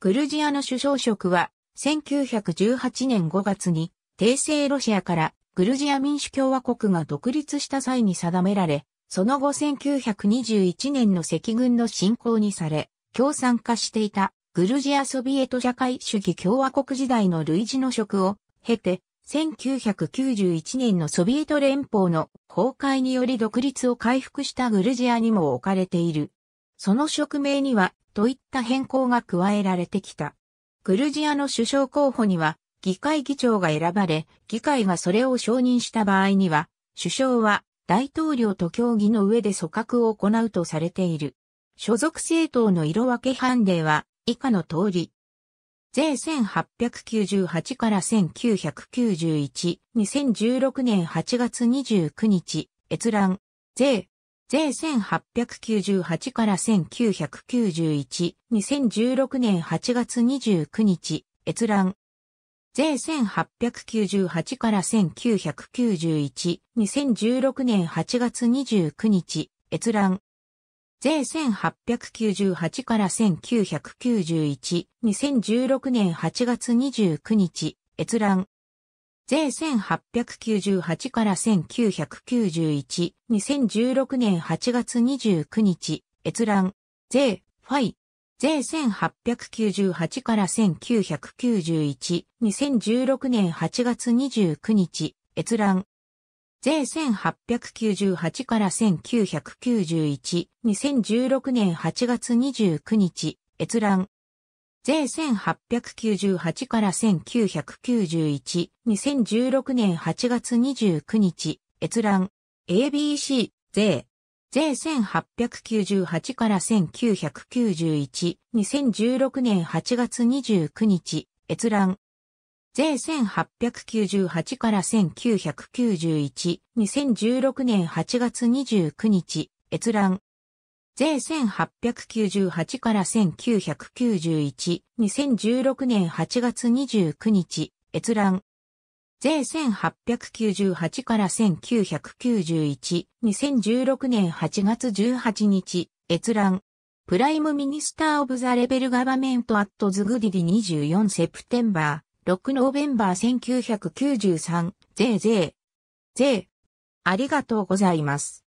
グルジアの首相職は、1918年5月に、帝政ロシアからグルジア民主共和国が独立した際に定められ、その後1921年の赤軍の侵攻にされ、共産化していたグルジアソビエト社会主義共和国時代の類似の職を経て、1991年のソビエト連邦の崩壊により独立を回復したグルジアにも置かれている。その職名にはといった変更が加えられてきた。グルジアの首相候補には、議会議長が選ばれ、議会がそれを承認した場合には、首相は大統領と協議の上で組閣を行うとされている。所属政党の色分け判例は以下の通り。税1898から1991、2016年8月29日、閲覧。税税1898から1991、2016年8月29日、閲覧。税1898から1991、2016年8月29日、閲覧。税1898から1991、2016年8月29日、閲覧。税1898から1991、2016年8月29日、閲覧、税、ファイ、税1898から1991、2016年8月29日、閲覧。税1898から1991、2016年8月29日、閲覧。税1898から1991、2016年8月29日、閲覧、ABC、税。税1898から1991、2016年8月29日、閲覧。税1898から1991、2016年8月29日、閲覧。税1898から1991、2016年8月29日、閲覧。税1898から1991、2016年8月18日、閲覧。プライムミニスター・オブ・ザ・レベル・ガバメント・アット・ズ・グディディ24セプテンバー、6ノーベンバー1993、税税。税。ありがとうございます。